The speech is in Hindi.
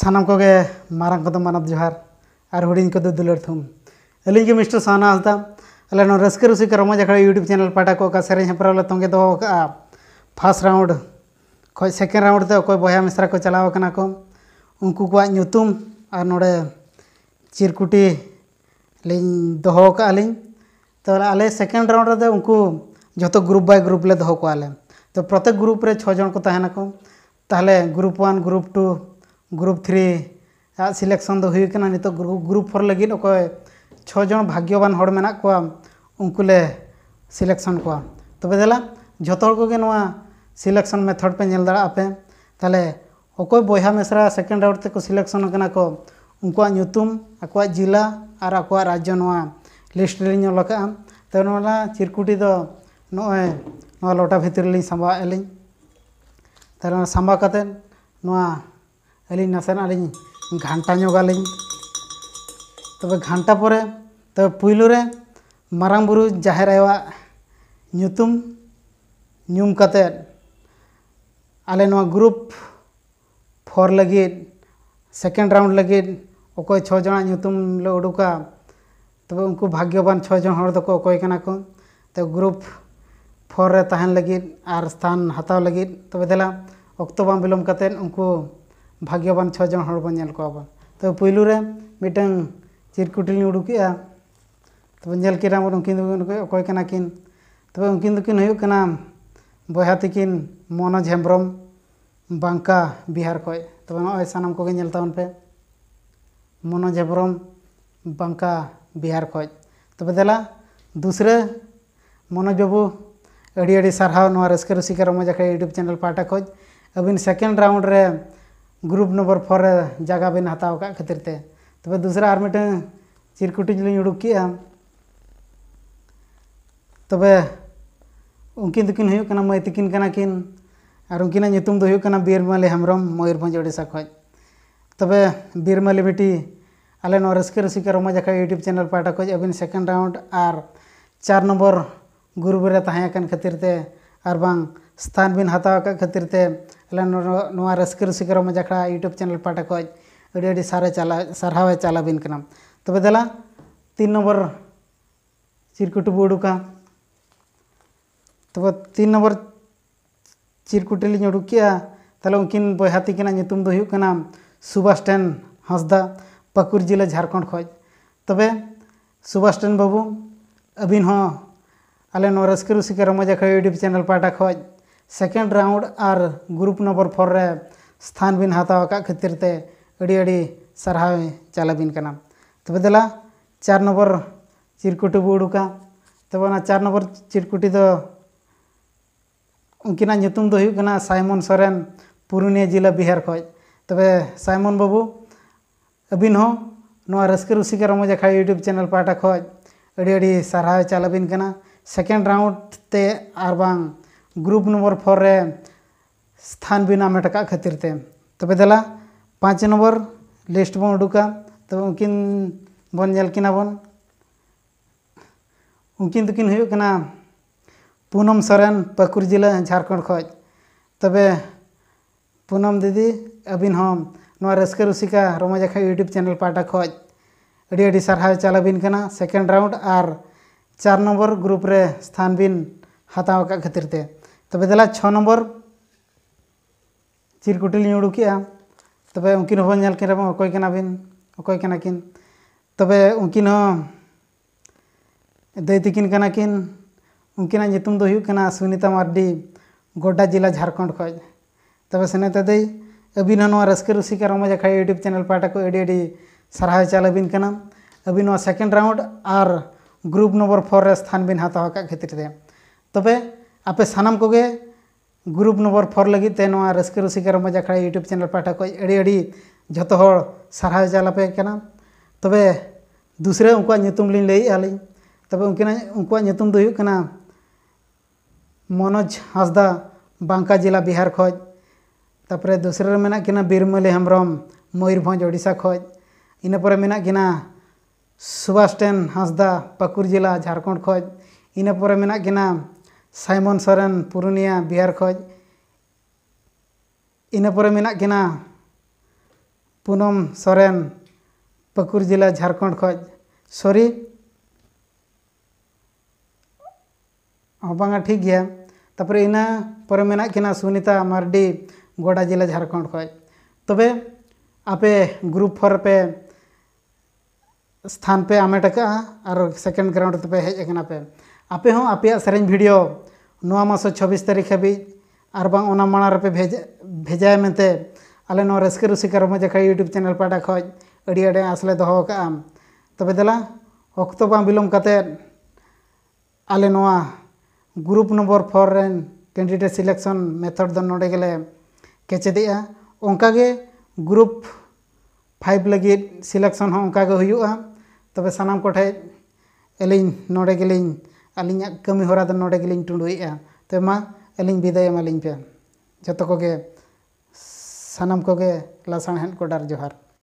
सानम को मारंग को मानव जोहार और हूँ को दुलर थूम अली के मिस्टर साना हसदा अल रस्क रसिक रमज अखाड़ा यूट्यूब चैनल पाटा को सेरे हेपरा ले तंगे दो फर्स्ट राउंड खज सेकेंड राउंड ते बया मिसरा को चलावना को उनको और नोड़े चिरकुटी लिंग दोहो तो अल सेकेंड राउंड रे उनको जो ग्रुप बाय ग्रुप ले दोहो को तो प्रत्येक ग्रुप रे 6 जन को ताहना को ताहले group one group two group three selection दो नित ग्रुप फोर लगे अक छजन भाग्यवान हड़ मेना को उनकुले सिलेक्शन को तब देला जो को सिलेक्शन मेथड पे नेल दाड़ा पे ताले अकय मेसरा सेकेंड राउंड तक सिलेक्शन करना को उनको अकवा जिला और अकवा राज्य लिस्ट रेलका ना चिरकुटी नोए लोटा भितर ली ᱟᱹᱞᱤᱧ ᱱᱟᱥᱮᱱᱟᱜ ᱞᱤᱧ ᱜᱷᱟᱱᱴᱟ ᱧᱚᱜᱟᱞᱤᱧ ᱛᱚᱵᱮ ᱜᱷᱟᱱᱴᱟ ᱯᱚᱨᱮ ᱛᱚᱵᱮ ᱯᱩᱭᱞᱩ ᱨᱮ ᱢᱟᱨᱟᱝ ᱵᱩᱨᱩ ᱡᱟᱦᱮᱨ ᱟᱭᱳᱣᱟᱜ ᱧᱩᱛᱩᱢ ᱧᱩᱢ ᱠᱟᱛᱮᱫ ᱟᱞᱮ ᱱᱚᱣᱟ ᱜᱨᱩᱯ ᱯᱷᱳᱨ ᱞᱟᱹᱜᱤᱫ ᱥᱮᱠᱮᱱᱰ ᱨᱟᱣᱩᱱᱰ ᱞᱟᱹᱜᱤᱫ ᱚᱠᱚᱭ ᱪᱷᱚ ᱡᱚᱱᱟᱜ ᱧᱩᱛᱩᱢ ᱞᱮ ᱩᱰᱩᱠᱟ ᱛᱚᱵᱮ ᱩᱱᱠᱩ ᱵᱷᱟᱜᱽᱜᱚᱵᱟᱱ ᱪᱷᱚ ᱡᱚᱱ ᱦᱚᱲ ᱫᱚᱠᱚ ᱚᱠᱚᱭ ᱠᱟᱱᱟ ᱠᱚ ᱛᱚ ᱜᱨᱩᱯ ᱯᱷᱳᱨ ᱨᱮ ᱛᱟᱦᱮᱱ ᱞᱟᱹᱜᱤᱫ ᱟᱨ ᱥᱛᱷᱟᱱ ᱦᱟᱛᱟᱣ ᱞᱟᱹᱜᱤᱫ ᱛᱚᱵᱮ ᱫᱮᱞᱟ ᱚᱠᱛᱚ ᱵᱟᱝ ᱵᱤᱞᱚᱢ ᱠᱟᱛᱮᱫ ᱩᱱᱠᱩ भाग्यवान छजन हल को तो तो बन तो पुलुरे मिट्ट चिरकुटिल उड़ुक तब उनकिन तब उनकिन उनकिन बया तकिन मनोज हेम्ब्रम बांका बिहार खो तो तब नाम को नलतावन पे मनोज हेम्ब्रम बांका बिहार खो तब देला दूसरे मनोज बाबू अड़ी अड़ी सारा रसके रसिका रमज आखड़ा यूट्यूब चैनल पाटा खोज अब सेकेंड राउंड रे ग्रुप नम्बर फोर जगह बन हताव खातिर तब दूसरा और मिट्टी चिरकुटी लिंग उड़ूक तब उनकिन तक मई तक किन और उनकिन नितुम दो हुई कना बीरमाली मयूरभंज ओडिशा खज तब बीरमाली बेटी आले नो रसिका रमज आखा यूट्यूब चैनल पाटा खज अब सेकेंड राउंड और चार नम्बर ग्रुप रे खातिर और स्थान बीन हतावे खातिर रसके रुसिकरम जखड़ा यूट्यूब चैनल पाटा खोज अभी सारे चला सारे चला बीन कर तो दला तीन नम्बर चिरकुट उड़ूका तब तो तीन नम्बर चिरकुटी उड़ूक तेलिन बहती सुभाषन हंसदा पाकुड़ जिला झारखंड खोज तब तो सुभाषन बाबू अभी ᱟᱞᱮ ᱱᱚᱣᱟ ᱨᱟᱹᱥᱠᱟᱹ ᱨᱩᱥᱤᱠᱟ ᱨᱚᱢᱚᱡ ᱟᱠᱷᱲᱟ ᱤᱭᱩᱴᱩᱵᱽ ᱪᱮᱱᱮᱞ ᱯᱟᱦᱴᱟ ᱠᱷᱚᱡ ᱥᱮᱠᱮᱱᱰ ᱨᱟᱣᱩᱱᱰ ᱟᱨ ᱜᱨᱩᱯ ᱱᱚᱢᱵᱚᱨ ᱯᱷᱳᱨ ᱨᱮ ᱥᱛᱷᱟᱱ ᱵᱤᱱ ᱦᱟᱛᱟᱣ ᱟᱠᱟᱫ ᱠᱷᱟᱹᱛᱤᱨ ᱛᱮ ᱟᱹᱰᱤ ᱟᱹᱰᱤ ᱥᱟᱨᱦᱟᱣ ᱪᱟᱞᱟᱵᱤᱱ ᱠᱟᱱᱟ ᱛᱚᱵᱮ ᱫᱮᱞᱟ ᱪᱟᱨ ᱱᱚᱢᱵᱚᱨ ᱪᱤᱨᱠᱩᱴᱤ ᱵᱚ ᱩᱰᱩᱠᱟ ᱛᱚᱵᱮ ᱚᱱᱟ ᱪᱟᱨ ᱱᱚᱢᱵᱚᱨ ᱪᱤᱨᱠᱩᱴᱤ ᱫᱚ उनकी नुतुम दो साइमन सोरेन पुरुलिया जिला बिहार खज तब साइमन बाबू अबिन हो रस्के रुसिका रमज अखाड़ा यूट्यूब चैनल पाटा खज अड़ी सारहा चाल अबिन सेकेंड राउंड ते और ᱵᱟᱝ ग्रुप नंबर फोर रे स्थान भी नाम अटका खातिर ते तब दला पाँच नंबर लिस्ट बन उडुका तब तो उनकिन बन जलकिना बन उनकिन दुकिन तो होना पूनम सरन पाकुर जिला झारखंड खज तबे तो पूनम दीदी अबिन हम नवा रस्के रुसिका रमजाखा यूट्यूब चैनल पाटा खज अड़ी अड़ी सारहा चालाबिन सेकेंड राउंड और चार नम्बर ग्रुप रे स्थान बिन हताव का खातिर ते तब दिला छ नम्बर चिरकुटिल उड़ू के तब उनकिन हबन नल किन अकोय कना बिन अकोय कना किन तब उनकिन दई तकिन कना किन उनकिन नितुम दो हुकना सुनीता मार्डी गोड्डा जिला झारखंड खज तब सुनीता दई अबिन रस्के रसिका रमजा खाई यूट्यूब चैनल पाटा को एडी एडी सारहा चाल अबिन कना अबिन सेकेंड राउंड और ग्रुप नम्बर फोर रे स्थान बिन हाथ का क्षेत्र रे तबे आप को ग्रुप नम्बर फोर लगे ते नवा रस्के मजा खड़ा यूट्यूब चैनल पाटा को एड़ी एड़ी जत सारा जालापे तब तबे दूसरे उनका नितुम तब ले आली तबे उनके नितुम दो मनोज हासदा बांका जिला बिहार खज तपरे दूसरे मेना किना बीरमली हेम्ब्रम मयूरभंज ओडिशा खज इनपर मेना ᱥᱩᱵᱷᱟᱥᱴᱮᱱ ᱦᱟᱸᱥᱫᱟ ᱯᱟᱹᱠᱩᱲ ᱡᱮᱞᱟ ᱡᱷᱟᱲᱠᱷᱚᱸᱰ ᱠᱷᱚᱡ ᱤᱱᱟᱹ ᱯᱚᱨᱮ ᱢᱮᱱᱟᱜ ᱠᱤᱱᱟ ᱥᱟᱭᱢᱚᱱ ᱥᱚᱨᱮᱱ ᱯᱩᱨᱩᱞᱤᱭᱟ ᱵᱤᱦᱟᱨ ᱠᱷᱚᱡ ᱤᱱᱟᱹ ᱯᱚᱨᱮ ᱢᱮᱱᱟᱜ ᱠᱤᱱᱟ ᱯᱩᱱᱚᱢ ᱥᱚᱨᱮᱱ ᱯᱟᱹᱠᱩᱲ ᱡᱮᱞᱟ ᱡᱷᱟᱲᱠᱷᱚᱸᱰ ᱠᱷᱚᱡ ᱥᱚᱨᱤ ᱵᱟᱝᱟ ᱴᱷᱤᱠ ᱜᱮᱭᱟ ᱛᱟᱯᱚᱨᱮ ᱤᱱᱟᱹ ᱯᱚᱨᱮ ᱢᱮᱱᱟᱜ ᱠᱤᱱᱟ ᱥᱩᱱᱤᱛᱟ ᱢᱟᱨᱰᱤ ᱜᱚᱰᱟ ᱡᱮᱞᱟ ᱡᱷᱟᱲᱠᱷᱚᱸᱰ ᱠᱷᱚᱡ ᱛᱚᱵᱮ ᱟᱯᱮ ᱜᱨᱩᱯ ᱯᱷᱳᱨ ᱯᱮ स्थान पे आमे टका और सेकेंड ग्राउंड पे हेज पे आपे हो आपे से भिडियो ना मास छब्बीस तारीख हाबी और बाना ओना माणा रपे भेज भेजाय मेते आले नो रेस्के रुसिका रमज खा यूट्यूब चैनल पाटा खज अड़ी अड़े आसले दहो तब तबे तो दला वक्त बांग बिलम आले ग्रुप नम्बर फोर रेन कैंडिडेट सिलेक्शन मेथड दो नोडे गेले ग्रुप फाइव लगे सिलेक्शन हो ओंका गे हुआ तब सामान कोठेलिंग नोड़े गेलिंग अली कमी हरा तो नोड़े गेलिंग टुंडुएगा तो मा अलिंग पे जो को सामान कोगे लासाण को डार जोहार